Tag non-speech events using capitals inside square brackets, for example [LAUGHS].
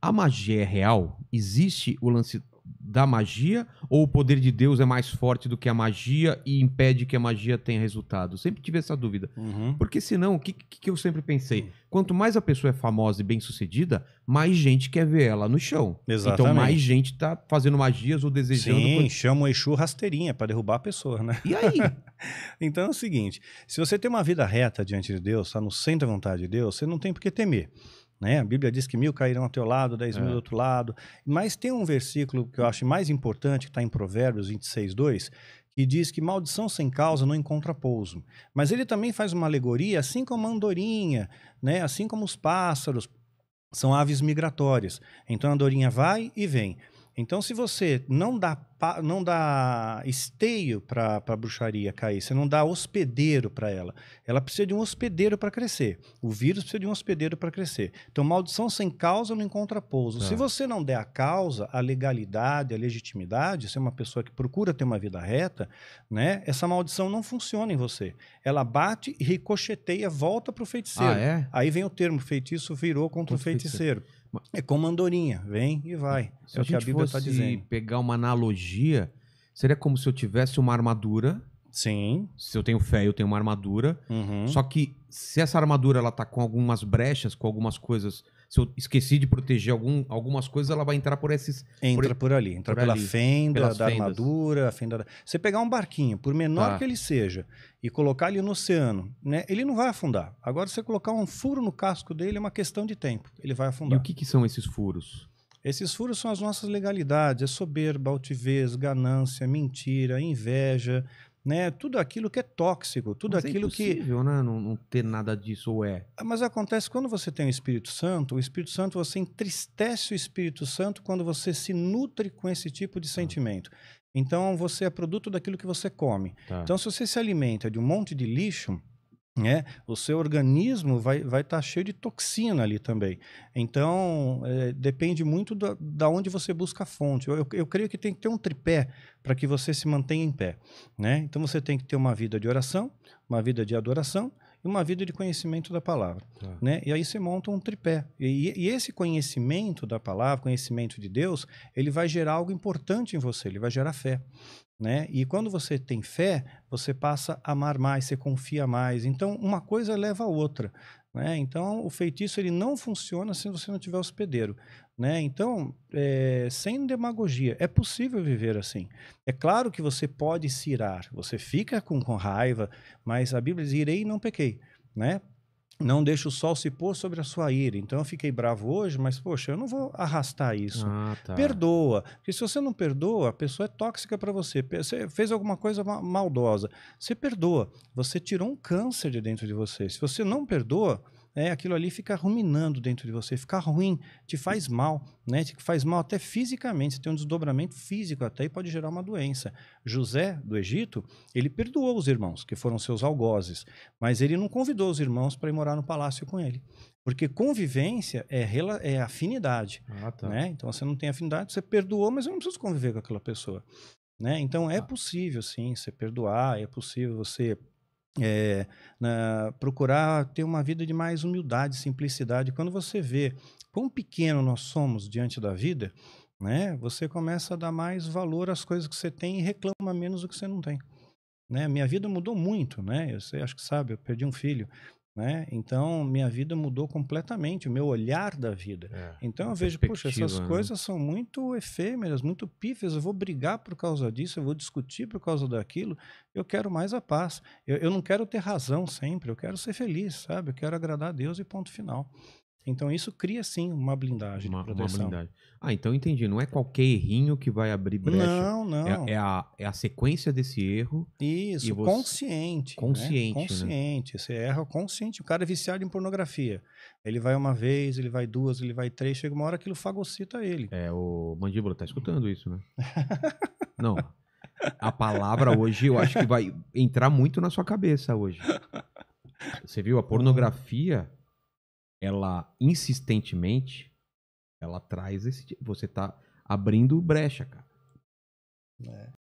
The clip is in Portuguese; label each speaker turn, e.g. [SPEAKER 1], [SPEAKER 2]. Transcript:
[SPEAKER 1] a magia é real? Existe o lance da magia ou o poder de Deus é mais forte do que a magia e impede que a magia tenha resultado? Sempre tive essa dúvida. Uhum. Porque senão, o que, que eu sempre pensei? Hum. Quanto mais a pessoa é famosa e bem-sucedida, mais gente quer ver ela no chão. Então, Exatamente. Então mais gente tá fazendo magias ou desejando... Sim, coisa. chama o Exu rasteirinha para derrubar a pessoa, né? E aí? [LAUGHS]
[SPEAKER 2] então é o seguinte, se você tem uma vida reta diante de Deus, está no centro da vontade de Deus, você não tem por que temer. Né? A Bíblia diz que mil cairão ao teu lado, dez mil é. do outro lado. Mas tem um versículo que eu acho mais importante, que está em Provérbios 26, 2, que diz que maldição sem causa não encontra pouso. Mas ele também faz uma alegoria, assim como a andorinha, né? assim como os pássaros, são aves migratórias. Então a andorinha vai e vem. Então, se você não dá não dá esteio para a bruxaria cair, você não dá hospedeiro para ela. Ela precisa de um hospedeiro para crescer. O vírus precisa de um hospedeiro para crescer. Então, maldição sem causa não encontra pouso. Se é. você não der a causa, a legalidade, a legitimidade, se é uma pessoa que procura ter uma vida reta, né, essa maldição não funciona em você. Ela bate, ricocheteia, volta para o feiticeiro. Ah, é? Aí vem o termo feitiço virou contra, o feiticeiro. feiticeiro. É como andorinha, vem e vai. Se é o que a Bíblia está dizendo.
[SPEAKER 1] pegar uma analogia seria como se eu tivesse uma armadura. Sim. Se eu tenho fé, eu tenho uma armadura. Uhum. Só que se essa armadura ela tá com algumas brechas, com algumas coisas, se eu esqueci de proteger algum, algumas coisas, ela vai entrar por esses. Entra por, por ali, entra por pela ali, fenda da fendas.
[SPEAKER 2] armadura, a fenda da... Você pegar um barquinho, por menor tá. que ele seja, e colocar ele no oceano, né? Ele não vai afundar. Agora, se você colocar um furo no casco dele, é uma questão de tempo. Ele vai afundar. E o que,
[SPEAKER 1] que são esses furos?
[SPEAKER 2] Esses furos são as nossas legalidades, é soberba, altivez, ganância, mentira, inveja, né? Tudo aquilo que é tóxico, tudo Mas é aquilo é impossível, né? não, não ter nada disso ou é. Ah, mas acontece quando você tem o Espírito Santo, o Espírito Santo você entristece o Espírito Santo quando você se nutre com esse tipo de tá. sentimento. Então você é produto daquilo que você come. Tá. Então se você se alimenta de um monte de lixo, né? O seu organismo vai estar vai tá cheio de toxina ali também. Então, é, depende muito da, da onde você busca a fonte. Eu, eu, eu creio que tem que ter um tripé para que você se mantenha em pé, né? Então, você tem que ter uma vida de oração, uma vida de adoração e uma vida de conhecimento da palavra. Ah. Né? E aí você monta um tripé. E, e, esse conhecimento da palavra, conhecimento de Deus, ele vai gerar algo importante em você, ele vai gerar fé. Né? E quando você tem fé, você passa a amar mais, você confia mais. Então, uma coisa leva a outra. Né? Então, o feitiço ele não funciona se você não tiver hospedeiro. Né? Então, é, sem demagogia, é possível viver assim. É claro que você pode se irar, você fica com, com raiva, mas a Bíblia diz: irei e não pequei. Né? não deixa o sol se pôr sobre a sua ira. Então eu fiquei bravo hoje, mas poxa, eu não vou arrastar isso. Ah, tá. Perdoa, porque se você não perdoa, a pessoa é tóxica para você. Você fez alguma coisa maldosa. Você perdoa, você tirou um câncer de dentro de você. Se você não perdoa, né, aquilo ali fica ruminando dentro de você, fica ruim, te faz mal, né, te faz mal até fisicamente, você tem um desdobramento físico até e pode gerar uma doença. José, do Egito, ele perdoou os irmãos, que foram seus algozes, mas ele não convidou os irmãos para ir morar no palácio com ele. Porque convivência é, é afinidade. Ah, tá. né? Então você não tem afinidade, você perdoou, mas eu não preciso conviver com aquela pessoa. Né? Então é tá. possível, sim, você perdoar, é possível você é, na, procurar ter uma vida de mais humildade, simplicidade. Quando você vê quão pequeno nós somos diante da vida, né, você começa a dar mais valor às coisas que você tem e reclama menos do que você não tem. Né? Minha vida mudou muito, né? Eu sei, acho que sabe, eu perdi um filho, né? Então, minha vida mudou completamente, o meu olhar da vida. É, então, eu vejo, poxa, essas né? coisas são muito efêmeras, muito pífias, eu vou brigar por causa disso, eu vou discutir por causa daquilo, eu quero mais a paz. Eu, eu não quero ter razão sempre, eu quero ser feliz, sabe? Eu quero agradar a Deus e ponto final. Então
[SPEAKER 1] isso cria sim uma blindagem uma, de proteção. Uma blindagem. Ah, então entendi. Não é qualquer errinho que vai abrir brecha. Não, é não. É, é a, é a sequência desse erro.
[SPEAKER 2] Isso, você... consciente.
[SPEAKER 1] Consciente. Né? Consciente.
[SPEAKER 2] Né? Você erra consciente. O cara é viciado em pornografia. Ele vai uma vez, ele vai duas, ele vai três. Chega uma hora que aquilo fagocita ele. É, o mandíbula tá escutando isso, né? [LAUGHS]
[SPEAKER 1] não. A palavra hoje eu acho que vai entrar muito na sua cabeça hoje. Você viu a hum. pornografia? ela insistentemente, ela traz esse. Você tá abrindo brecha, cara. É.